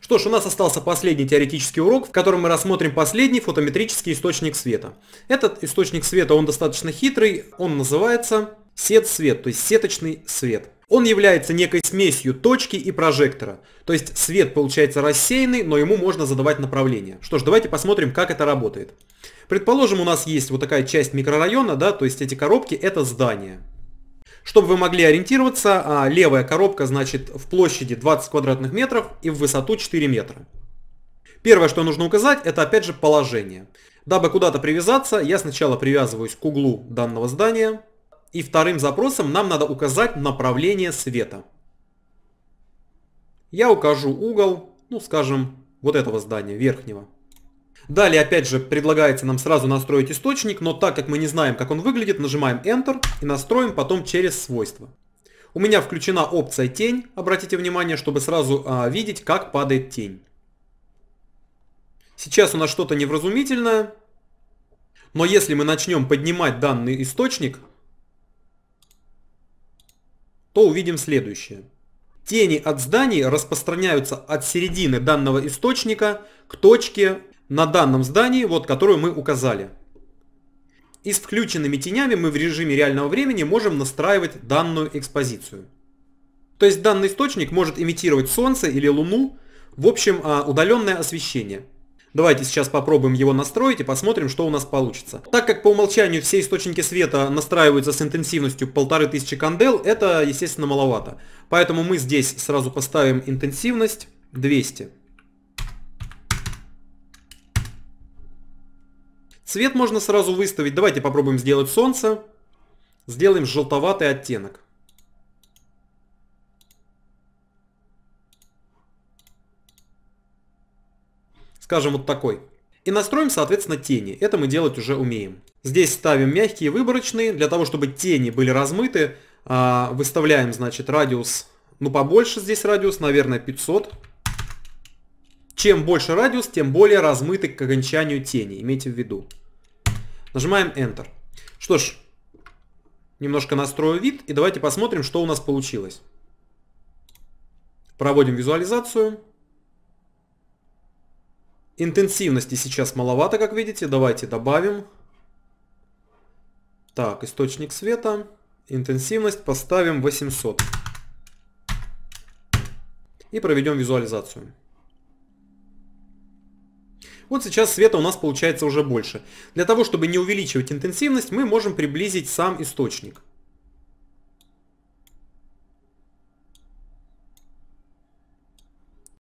Что ж, у нас остался последний теоретический урок, в котором мы рассмотрим последний фотометрический источник света. Этот источник света, он достаточно хитрый, он называется сет-свет, то есть сеточный свет. Он является некой смесью точки и прожектора. То есть свет получается рассеянный, но ему можно задавать направление. Что ж, давайте посмотрим, как это работает. Предположим, у нас есть вот такая часть микрорайона, да, то есть эти коробки это здание. Чтобы вы могли ориентироваться, а, левая коробка значит в площади 20 квадратных метров и в высоту 4 метра. Первое, что нужно указать, это опять же положение. Дабы куда-то привязаться, я сначала привязываюсь к углу данного здания. И вторым запросом нам надо указать направление света. Я укажу угол, ну скажем, вот этого здания, верхнего. Далее, опять же, предлагается нам сразу настроить источник, но так как мы не знаем, как он выглядит, нажимаем Enter и настроим потом через свойства. У меня включена опция тень, обратите внимание, чтобы сразу а, видеть, как падает тень. Сейчас у нас что-то невразумительное, но если мы начнем поднимать данный источник, то увидим следующее. Тени от зданий распространяются от середины данного источника к точке на данном здании, вот которую мы указали. И с включенными тенями мы в режиме реального времени можем настраивать данную экспозицию. То есть данный источник может имитировать солнце или луну, в общем, а, удаленное освещение. Давайте сейчас попробуем его настроить и посмотрим, что у нас получится. Так как по умолчанию все источники света настраиваются с интенсивностью 1500 кандел, это, естественно, маловато. Поэтому мы здесь сразу поставим интенсивность 200. Цвет можно сразу выставить. Давайте попробуем сделать солнце. Сделаем желтоватый оттенок. Скажем вот такой. И настроим, соответственно, тени. Это мы делать уже умеем. Здесь ставим мягкие выборочные, для того, чтобы тени были размыты. А, выставляем, значит, радиус, ну побольше здесь радиус, наверное, 500. Чем больше радиус, тем более размыты к окончанию тени. Имейте в виду. Нажимаем Enter. Что ж, немножко настрою вид и давайте посмотрим, что у нас получилось. Проводим визуализацию. Интенсивности сейчас маловато, как видите. Давайте добавим. Так, источник света. Интенсивность поставим 800. И проведем визуализацию. Вот сейчас света у нас получается уже больше. Для того, чтобы не увеличивать интенсивность, мы можем приблизить сам источник.